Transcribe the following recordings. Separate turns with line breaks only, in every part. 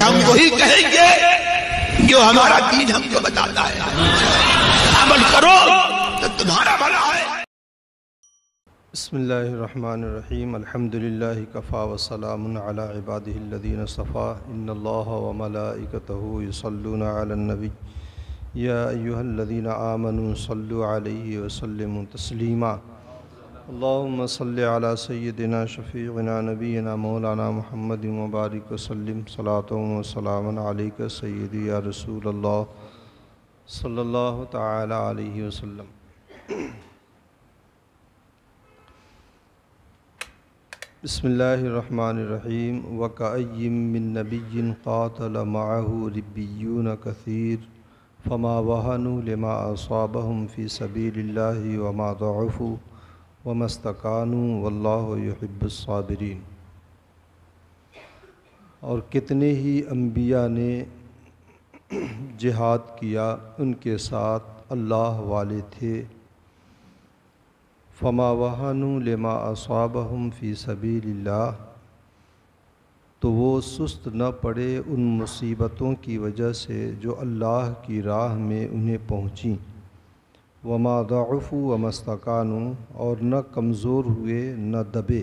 हम वही कहेंगे जो हमारा दीन हमको बताता है अमल करो तो तुम्हारा भला है बसमीम अल्हम्दुलिल्लाह कफ़ा वसलाम अला इबादिल्लदीन सफ़ा इन्नल्लाह व मलाइकतहु यसल्लून अलन नबी या अय्युहल्लदीन आमनु सल्लु अलैहि व सल्लिमु तस्लीमा अल्लाम सल सैदिना शफ़ीना नबीना मौलाना महमद मुबारक वसलम सलातम सैदी या रसूल अल्लाह सल्ला वसम बसमीम वक़मिनबीन क़ातलमाहरिबीन कसीर फ़मा वहन लमा असाबहम फ़ी सबील वमा तफ़ू व मस्तकान वल्लाबसाबरीन और कितने ही अम्बिया ने जिहाद किया उनके साथ अल्लाह वाले थे फमा वहानु लमा असाब हम फ़ी सभी तो वो सुस्त न पड़े उन मुसीबतों की वजह से जो अल्लाह की राह में उन्हें पहुँची वमा दाफ़ु व मस्तानु और न कमज़ोर हुए न दबे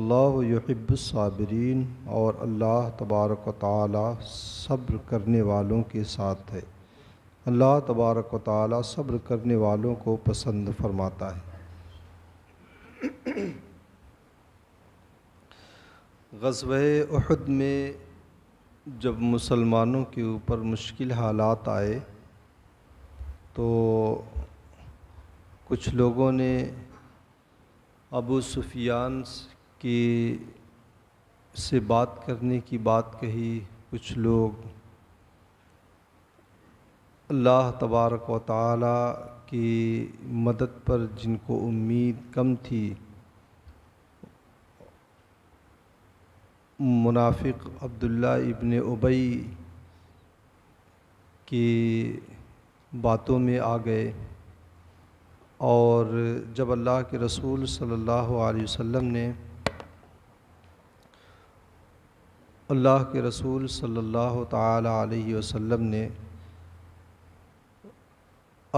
अल्लाह यहिब्बसाबरीन और अल्लाह तबारक ताली सब्र करने वालों के साथ है अल्लाह तबारक ताली सब्र करने वालों को पसंद फरमाता है गजब अहद में जब मुसलमानों के ऊपर मुश्किल हालात आए तो कुछ लोगों ने अबू सुफियान की से बात करने की बात कही कुछ लोग अल्लाह तबारक व ताला की मदद पर जिनको उम्मीद कम थी मुनाफिक अब्दुल्ला इबन उबई की बातों में आ गए और जब अल्लाह के रसूल सल्लल्लाहु अलैहि वसल्लम ने अल्लाह के रसूल सल्लल्लाहु ताला अलैहि वसल्लम ने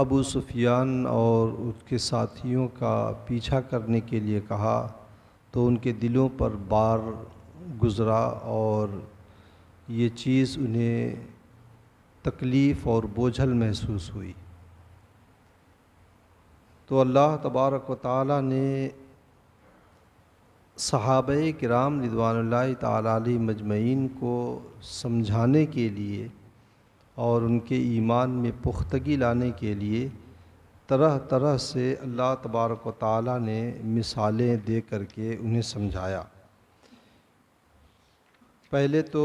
अबू सुफियान और उसके साथियों का पीछा करने के लिए कहा तो उनके दिलों पर बार गुज़रा और ये चीज़ उन्हें तकलीफ़ और बोझल महसूस हुई तो अल्लाह तबारक व ताली ने सहाब कराम रिदवान तला मजमैन को समझाने के लिए और उनके ईमान में पुख्तगी लाने के लिए तरह तरह से अल्लाह तबारक ताली ने मिसालें दे करके उन्हें समझाया पहले तो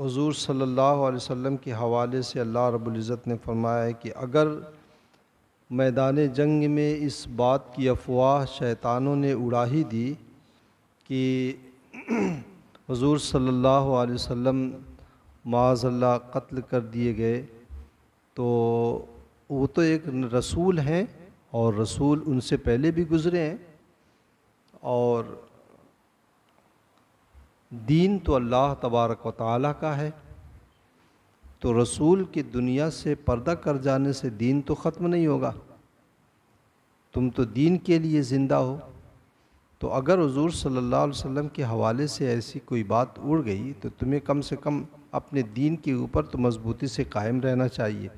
हजूर सल्ला अलैहि के हवाले से अल्लाह रब्ज़त ने फरमाया है कि अगर मैदान जंग में इस बात की अफवाह शैतानों ने उड़ा ही दी कि हजूर सल्ला वम माजल्ला कत्ल कर दिए गए तो वो तो एक रसूल हैं और रसूल उनसे पहले भी गुज़रे हैं और दीन तो अल्लाह तबारक व का है तो रसूल की दुनिया से पर्दा कर जाने से दीन तो ख़त्म नहीं होगा तुम तो दीन के लिए ज़िंदा हो तो अगर हजूर सल्लल्लाहु अलैहि वसल्लम के हवाले से ऐसी कोई बात उड़ गई तो तुम्हें कम से कम अपने दीन के ऊपर तो मजबूती से कायम रहना चाहिए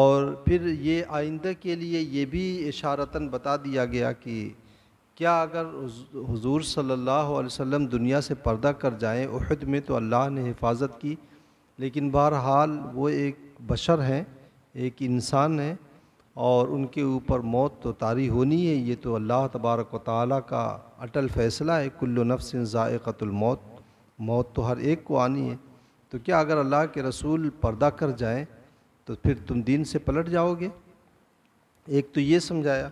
और फिर ये आइंदा के लिए ये भी इशारतन बता दिया गया कि क्या अगर हुजूर सल्लल्लाहु अलैहि वसल्लम दुनिया से पर्दा कर जाएं उहद में तो अल्लाह ने हिफाजत की लेकिन बहरहाल वो एक बशर हैं एक इंसान हैं और उनके ऊपर मौत तो तारी होनी है ये तो अल्लाह तबारक व ताली का अटल फ़ैसला है कुल्लु नफ्स ज़ायक़तुलमौत मौत तो हर एक को आनी है तो क्या अगर अल्लाह के रसूल पर्दा कर जाएं तो फिर तुम दीन से पलट जाओगे एक तो ये समझाया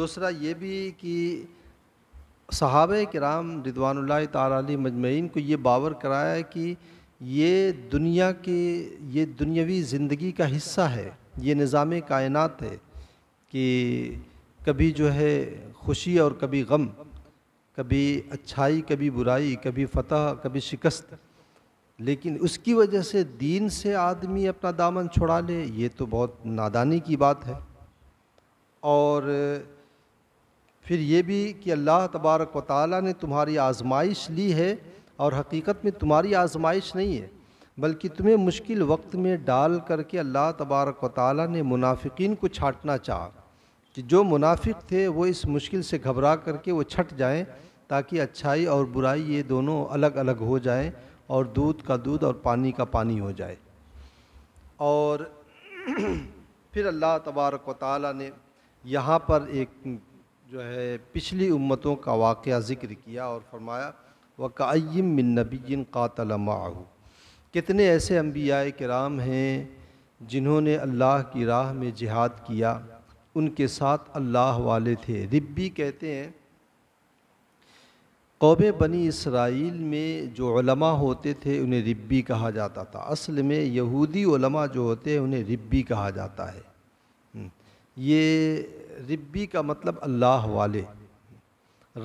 दूसरा ये भी कि सहाब कराम रिदवानल्ला ताली मजमैन को ये बावर कराया कि ये दुनिया की ये दुनियावी ज़िंदगी का हिस्सा है ये निज़ाम कायनत है कि कभी जो है खुशी और कभी गम कभी अच्छाई कभी बुराई कभी फतह कभी शिकस्त लेकिन उसकी वजह से दीन से आदमी अपना दामन छुड़ा ले ये तो बहुत नादानी की बात है और फिर ये भी कि अल्लाह तबारक व ताली ने तुम्हारी आजमाइश ली है और हकीकत में तुम्हारी आजमाइश नहीं है बल्कि तुम्हें मुश्किल वक्त में डाल करके अल्लाह तबारक व ताली ने मुनाफिकीन को छाटना चाहा कि जो मुनाफिक थे वो इस मुश्किल से घबरा करके वो छट जाएँ ताकि अच्छाई और बुराई ये दोनों अलग अलग हो जाए और दूध का दूध और पानी का पानी हो जाए और फिर अल्लाह तबारक व ताली ने यहाँ पर एक जो है पिछली उम्मतों का वाक़ ज़िक्र किया और फरमाया वक़ायम मिन नबीन माह कितने ऐसे अम्बिया कराम हैं जिन्होंने अल्लाह की राह में जिहाद किया उनके साथ अल्लाह वाले थे रिब्बी कहते हैं कौब बनी इसराइल में जो होते थे उन्हें रिब्बी कहा जाता था असल में यहूदी जो होते हैं उन्हें रिब्बी कहा जाता है हम्म, ये रिब्बी का मतलब अल्लाह वाले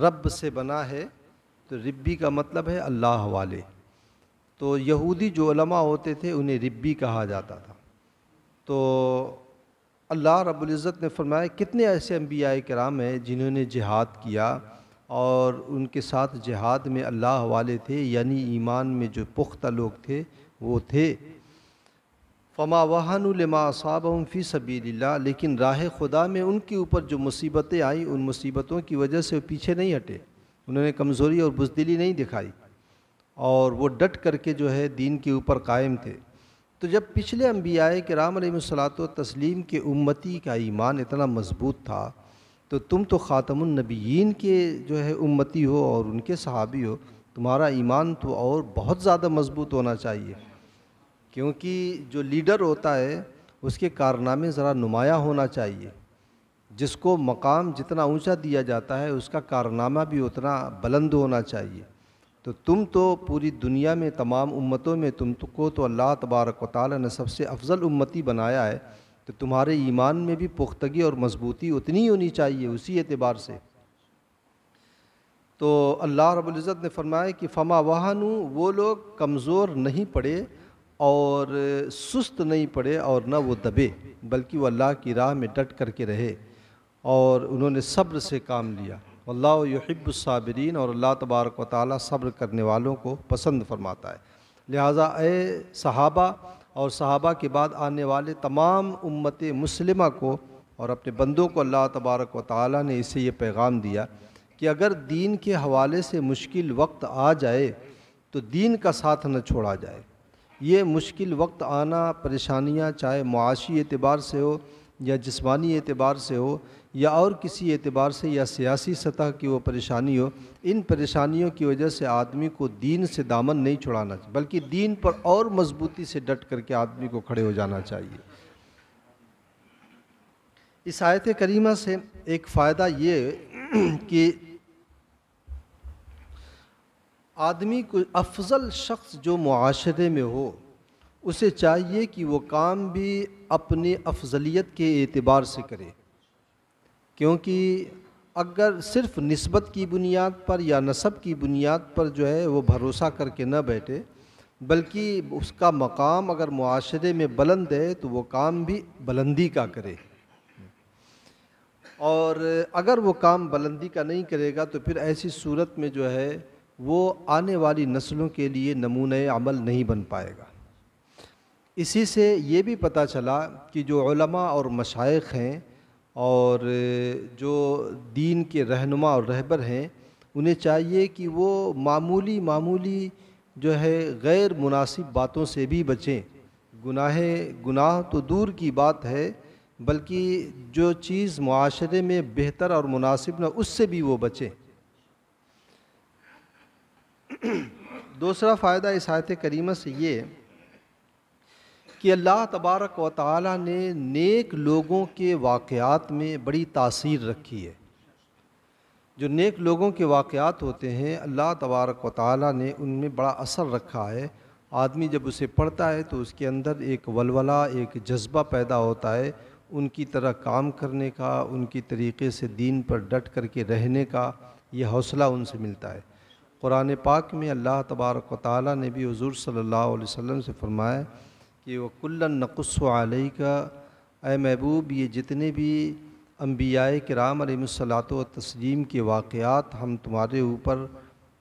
रब से बना है तो रिब्बी का मतलब है अल्लाह वाले तो यहूदी जो उलमा होते थे उन्हें रिब्बी कहा जाता था तो अल्लाह रब्ज़त ने फरमाया कितने ऐसे अम्बिया कराम हैं जिन्होंने जिहाद किया और उनके साथ जिहाद में अल्लाह वाले थे यानी ईमान में जो पुख्ता लोग थे वो थे फमा वाहन लमा साबम फ़ी सबीला लेकिन राह खुदा में उनके ऊपर जो मुसीबतें आई उन मुसीबतों की वजह से वो पीछे नहीं हटे उन्होंने कमज़ोरी और बुजदिली नहीं दिखाई और वो डट करके जो है दीन के ऊपर कायम थे तो जब पिछले अम्बिया के राम सलात तस्लीम के उम्मती का ईमान इतना मज़बूत था तो तुम तो ख़ातमनबीन के जो है उम्मती हो और उनके सहाबी हो तुम्हारा ईमान तो और बहुत ज़्यादा मज़बूत होना चाहिए क्योंकि जो लीडर होता है उसके कारनामे ज़रा नुमाया होना चाहिए जिसको मकाम जितना ऊंचा दिया जाता है उसका कारनामा भी उतना बुलंद होना चाहिए तो तुम तो पूरी दुनिया में तमाम उम्मतों में तुम तो को तो अल्लाह तबारक ताल ने सबसे अफजल उम्मती बनाया है तो तुम्हारे ईमान में भी पुख्तगी और मजबूती उतनी होनी चाहिए उसी एतबार से तो अल्लाह रब्ज़त ने फरमाया कि फमा वाहनु वो लोग कमज़ोर नहीं पड़े और सुस्त नहीं पड़े और न वो दबे बल्कि वो अल्लाह की राह में डट करके रहे और उन्होंने सब्र से काम लिया अल्लाहब्साबरीन और अल्लाह तबारक व ताली सब्र करने वालों को पसंद फरमाता है लिहाजा ए सहाबा और सहाबा के बाद आने वाले तमाम उम्मत मुसलमा को और अपने बंदों को अल्लाह तबारक व ताली ने इसे ये पैगाम दिया कि अगर दीन के हवाले से मुश्किल वक्त आ जाए तो दीन का साथ न छोड़ा जाए ये मुश्किल वक्त आना परेशानियाँ चाहे मुआशी एतबार से हो या जिसमानी एतबार से हो या और किसी एतबार से या सियासी सतह की वो परेशानी हो इन परेशानियों की वजह से आदमी को दीन से दामन नहीं छुड़ाना चाहिए बल्कि दीन पर और मजबूती से डट करके आदमी को खड़े हो जाना चाहिए इस आयत करीमा से एक फ़ायदा ये कि आदमी को अफजल शख्स जो माशरे में हो उसे चाहिए कि वो काम भी अपनी अफजलियत के एतबार से करे क्योंकि अगर सिर्फ नस्बत की बुनियाद पर या नसब की बुनियाद पर जो है वो भरोसा करके न बैठे बल्कि उसका मकाम अगर माशरे में बुलंद है तो वो काम भी बुलंदी का करे और अगर वो काम बुलंदी का नहीं करेगा तो फिर ऐसी सूरत में जो है वो आने वाली नस्लों के लिए नमून अमल नहीं बन पाएगा इसी से ये भी पता चला कि जो और मशाइ हैं और जो दीन के रहनुमा और रहबर हैं उन्हें चाहिए कि वो मामूली मामूली जो है गैर मुनासिब बातों से भी बचें गुनाह गुनाह तो दूर की बात है बल्कि जो चीज़ माशरे में बेहतर और मुनासिब ना उससे भी वो बचें दूसरा फ़ायदा इस आयत करीमा से ये कि अल्लाह तबारक व ताली ने नेक लोगों के वाक़ात में बड़ी तासीर रखी है जो नेक लोगों के वाक़ात होते हैं अल्लाह तबारक व ताली ने उनमें बड़ा असर रखा है आदमी जब उसे पढ़ता है तो उसके अंदर एक वलवला एक जज्बा पैदा होता है उनकी तरह काम करने का उनकी तरीके से दीन पर डट करके रहने का यह हौसला उनसे मिलता है कुरान पाक में अल्लाह तबारक ताली ने भी हजूर सल्ला वसम से फ़रमाया कि वह कुल्लन नकुस का ए महबूब ये जितने भी अम्बिया कराम अलमसलात तस्लीम के वाक़ात हम तुम्हारे ऊपर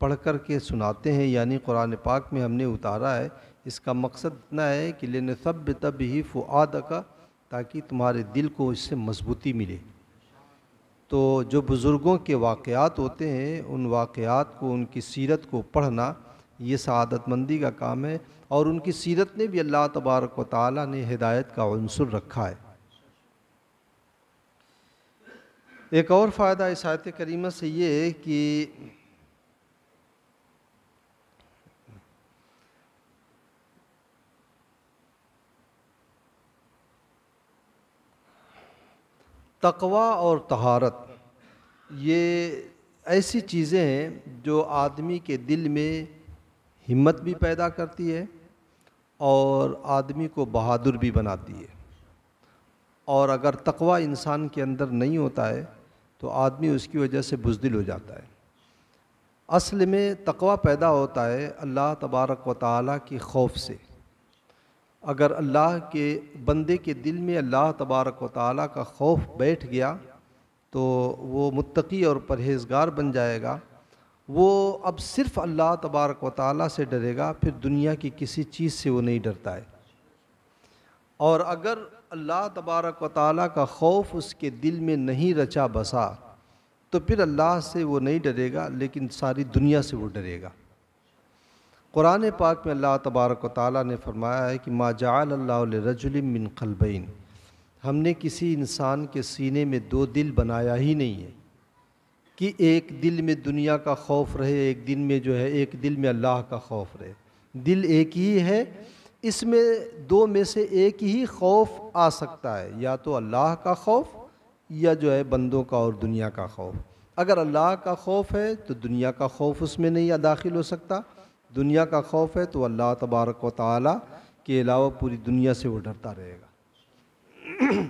पढ़ कर के सुनाते हैं यानि कुरान पाक में हमने उतारा है इसका मकसद इतना है कि लेने सब तब ही फ़ुआद का ताकि तुम्हारे दिल को इससे मजबूती मिले तो जो बुज़ुर्गों के वाक़ात होते हैं उन वाक़ात को उनकी सीरत को पढ़ना ये शादतमंदी का काम है और उनकी सीरत ने भी अल्लाह तबारक व ताली ने हिदायत का अनसर रखा है एक और फ़ायदा इस आयत करीमा से ये कि तकवा और तहारत ये ऐसी चीज़ें हैं जो आदमी के दिल में हिम्मत भी पैदा करती है और आदमी को बहादुर भी बनाती है और अगर तकवा इंसान के अंदर नहीं होता है तो आदमी उसकी वजह से बुजदिल हो जाता है असल में तकवा पैदा होता है अल्लाह तबारक व ताली की खौफ से अगर अल्लाह के बंदे के दिल में अल्लाह तबारक व ताली का खौफ बैठ गया तो वो मुत्तकी और परहेजगार बन जाएगा वो अब सिर्फ़ अल्लाह तबारक व ताली से डरेगा फिर दुनिया की किसी चीज़ से वो नहीं डरता है और अगर अल्लाह तबारक व ताली का खौफ उसके दिल में नहीं रचा बसा तो फिर अल्लाह से वो नहीं डरेगा लेकिन सारी दुनिया से वो डरेगा कुरान पाक में अल्लाह तबारक ताली ने फरमाया है कि मा जालरजुलमिन खलबैन हमने किसी इंसान के सीने में दो दिल बनाया ही नहीं है कि एक दिल में दुनिया का खौफ रहे एक दिल में जो है एक दिल में अल्लाह का खौफ रहे दिल एक ही है इसमें दो में से एक ही खौफ आ सकता है या तो अल्लाह का खौफ या जो है बंदों का और दुनिया का खौफ अगर अल्लाह का खौफ है तो दुनिया का खौफ उसमें नहीं दाखिल हो सकता दुनिया का खौफ है तो अल्लाह तबारक व के अलावा पूरी दुनिया से वो डरता रहेगा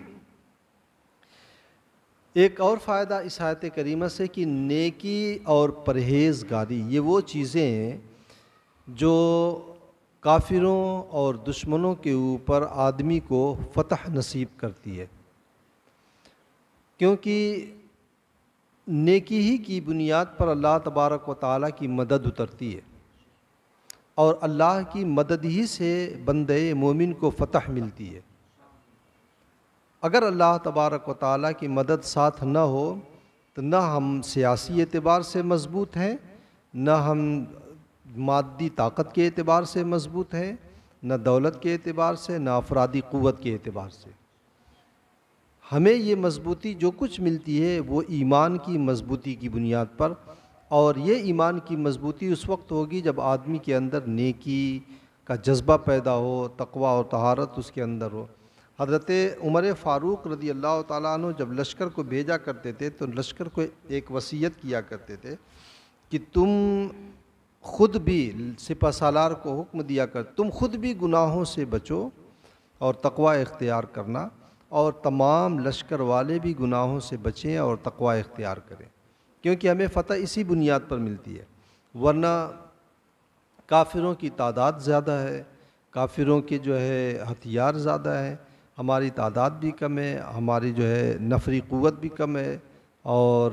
एक और फ़ायदा इस आयत करीमा से कि नेकी और परहेज़गारी ये वो चीज़ें जो काफिरों और दुश्मनों के ऊपर आदमी को फतह नसीब करती है क्योंकि नेकी ही की बुनियाद पर अल्लाह तबारक व ताली की मदद उतरती है और अल्लाह की मदद ही से बंद मोमिन को फतह मिलती है अगर अल्लाह तबारक व ताल की मदद साथ न हो तो न हम सियासी एतबार से मज़बूत हैं न हम मादी ताकत के अतबार से मज़बूत हैं न दौलत के अतबार से न अफरादी क़वत के एतबार से हमें ये मज़बूती जो कुछ मिलती है वो ईमान की मज़बूती की बुनियाद पर और ये ईमान की मजबूती उस वक्त होगी जब आदमी के अंदर नेकी का जज्बा पैदा हो तकवा और तहारत उसके अंदर हो हज़रत उमर फ़ारूक रदी अल्लाह तु जब लश्कर को भेजा करते थे तो लश्कर को एक वसीयत किया करते थे कि तुम खुद भी सिपा सालार को हुक्म दिया कर तुम खुद भी गुनाहों से बचो और तकवा इख्तियार करना और तमाम लश्कर वाले भी गुनाहों से बचें और तकवा इख्तियार करें क्योंकि हमें फ़तह इसी बुनियाद पर मिलती है वरना काफिरों की तादाद ज़्यादा है काफिरों के जो है हथियार ज़्यादा है हमारी तादाद भी कम है हमारी जो है नफरी क़वत भी कम है और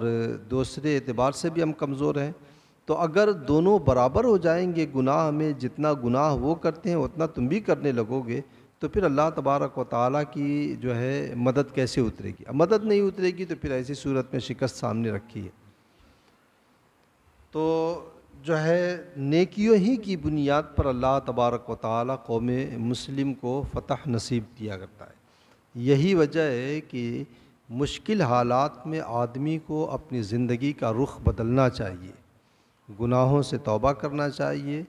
दूसरे एतबार से भी हम कमज़ोर हैं तो अगर दोनों बराबर हो जाएंगे गुनाह में जितना गुनाह वो करते हैं उतना तुम भी करने लगोगे तो फिर अल्लाह तबारक व ताली की जो है मदद कैसे उतरेगी मदद नहीं उतरेगी तो फिर ऐसी सूरत में शिकस्त सामने रखी है तो जो है नेकियों ही की बुनियाद पर अल्लाह तबारक व ताली कौम मुस्लिम को फ़तह नसीब दिया करता है यही वजह है कि मुश्किल हालात में आदमी को अपनी ज़िंदगी का रुख बदलना चाहिए गुनाहों से तौबा करना चाहिए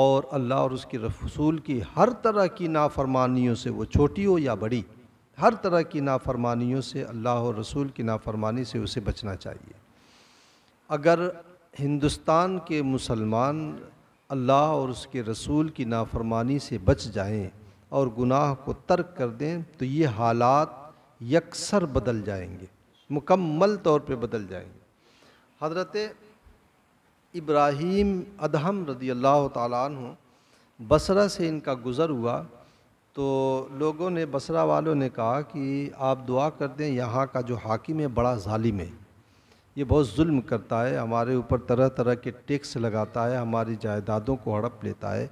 और अल्लाह और उसकी रसूल की हर तरह की नाफरमानियों से वो छोटी हो या बड़ी हर तरह की नाफरमानियों से अल्लाह और रसूल की नाफरमानी से उसे बचना चाहिए अगर हिंदुस्तान के मुसलमान अल्लाह और उसके रसूल की नाफरमानी से बच जाएं और गुनाह को तर्क कर दें तो ये हालात यकसर बदल जाएंगे मुकम्मल तौर पे बदल जाएंगे हज़रत इब्राहीम अदहम रदी अल्लाह तु बसरा से इनका गुज़र हुआ तो लोगों ने बसरा वालों ने कहा कि आप दुआ कर दें यहाँ का जो हाकिम है बड़ा ालिम है ये बहुत जुल्म करता है हमारे ऊपर तरह तरह के टैक्स लगाता है हमारी जायदादों को हड़प लेता है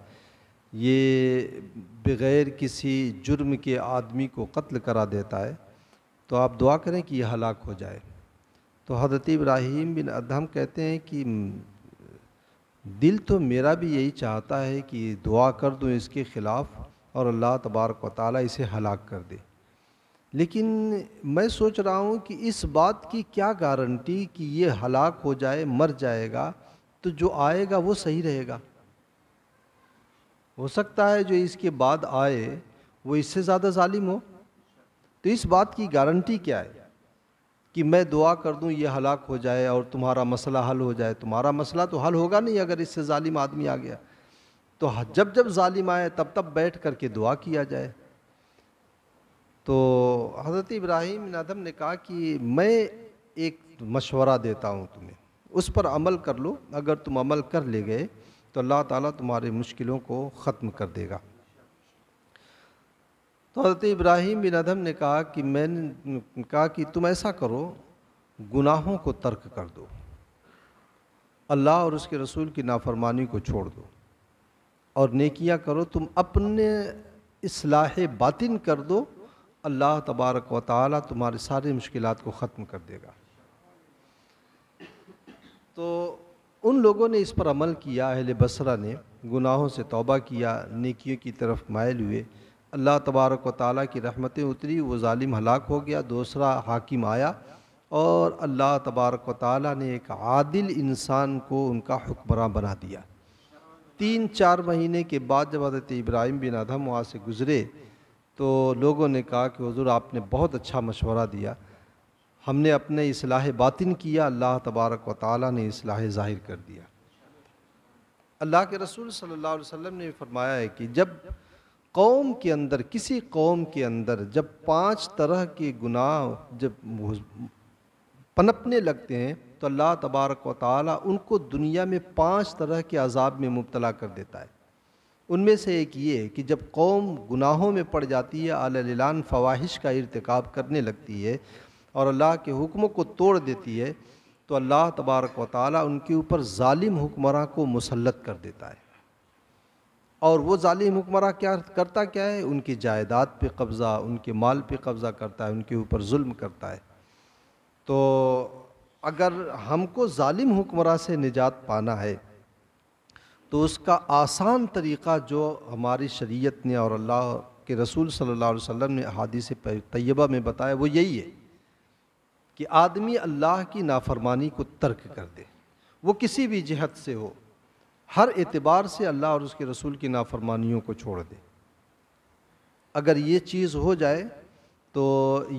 ये बग़ैर किसी जुर्म के आदमी को कत्ल करा देता है तो आप दुआ करें कि यह हलाक हो जाए तो हज़रत इब्राहिम बिन अदहम कहते हैं कि दिल तो मेरा भी यही चाहता है कि दुआ कर दूँ इसके ख़िलाफ़ और अल्लाह तबारक वाली इसे हलाक कर दे लेकिन मैं सोच रहा हूँ कि इस बात की क्या गारंटी कि ये हलाक हो जाए मर जाएगा तो जो आएगा वो सही रहेगा हो सकता है जो इसके बाद आए वो इससे ज़्यादा ालिम हो तो इस बात की गारंटी क्या है कि मैं दुआ कर दूँ ये हलाक हो जाए और तुम्हारा मसला हल हो जाए तुम्हारा मसला तो हल होगा नहीं अगर इससे ालिम आदमी आ गया तो जब जब ालिम आए तब तब बैठ कर के दुआ किया जाए तो हज़रत इब्राहिम नदम ने कहा कि मैं एक मशवरा देता हूँ तुम्हें उस पर अमल कर लो अगर तुम अमल कर ले गए तो अल्लाह ताला तुम्हारी मुश्किलों को ख़त्म कर देगा तो हज़रत इब्राहिम बिन अदम ने कहा कि मैंने कहा कि तुम ऐसा करो गुनाहों को तर्क कर दो अल्लाह और उसके रसूल की नाफरमानी को छोड़ दो और नेकियां करो तुम अपने इसलाह बातिन कर दो अल्लाह तबारक व ताली तुम्हारी सारी मुश्किल को ख़त्म कर देगा तो उन लोगों ने इस पर अमल किया अहल बसरा ने गुनाहों से तोबा किया निकियों की तरफ मायल हुए अल्लाह तबारक व ताली की रहमतें उतरी वो ालिम हलाक हो गया दूसरा हाकिम आया और अल्लाह तबारक व ताली ने एक आदिल इंसान को उनका हुक्मरान बना दिया तीन चार महीने के बाद जब हजरत इब्राहिम बिन अधम वहाँ से गुज़रे तो लोगों ने कहा कि हजूर आपने बहुत अच्छा मशवरा दिया हमने अपने असलाह बातिन किया अल्लाह तबारक व ताली ने असलाह ज़ाहिर कर दिया अल्लाह के रसूल सल्ला वसम ने फरमाया है कि जब कौम के अंदर किसी कौम के अंदर जब पाँच तरह के गुनाह जब पनपने लगते हैं तो अल्लाह तबारक व ताली उनको दुनिया में पाँच तरह के अजाब में मुबतला कर देता है उनमें से एक ये कि जब कौम गुनाहों में पड़ जाती है आलान फवाहिश का इरतकब करने लगती है और अल्लाह के हुक्मों को तोड़ देती है तो अल्लाह तबारक व उनके ऊपर ालिम हुक्मरान को मुसलत कर देता है और वो ालिम हुक्मरान क्या करता क्या है उनकी जायदाद पे कब्ज़ा उनके माल पे कब्ज़ा करता है उनके ऊपर जुल्म करता है तो अगर हमको ालिम हुक्मरान से निजात पाना है तो उसका आसान तरीक़ा जो हमारी शरीयत ने और अल्लाह के रसूल सल्लल्लाहु अलैहि वसल्लम ने से तैयबा में बताया वो यही है कि आदमी अल्लाह की नाफरमानी को तर्क कर दे वो किसी भी जहत से हो हर एतबार से अल्लाह और उसके रसूल की नाफरमानियों को छोड़ दे अगर ये चीज़ हो जाए तो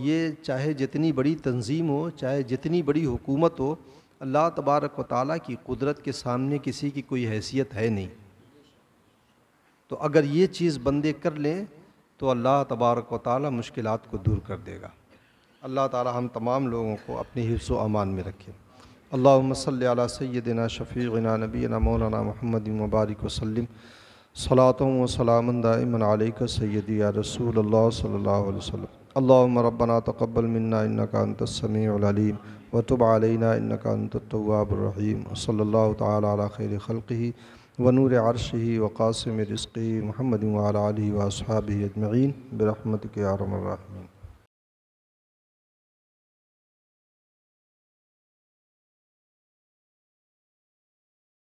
ये चाहे जितनी बड़ी तंजीम हो चाहे जितनी बड़ी हुकूमत हो अल्लाह तबारक व ताली की कुदरत के सामने किसी की कोई हैसियत है नहीं तो अगर ये चीज़ बंदे कर लें तो अल्लाह तबारक व मुश्किल को दूर कर देगा अल्लाह ताला हम तमाम लोगों को अपने हिफ्स अमान में रखे अल्लाम सल सैदना शफ़ीना नबीना मौलाना महमद मुबारक वसलम सलातम सलामदामक या रसूल सल्ला वसम अल्लाम रबना तकबल मन्ना इन्ना का समीम वतुब आलना इनकातवाबरहीम सल्ला तैर खल़ी वनूर आरश ही वक़ासम रस्क़ी महमद वाली वासहाबी अजमैन बरहमत के आरम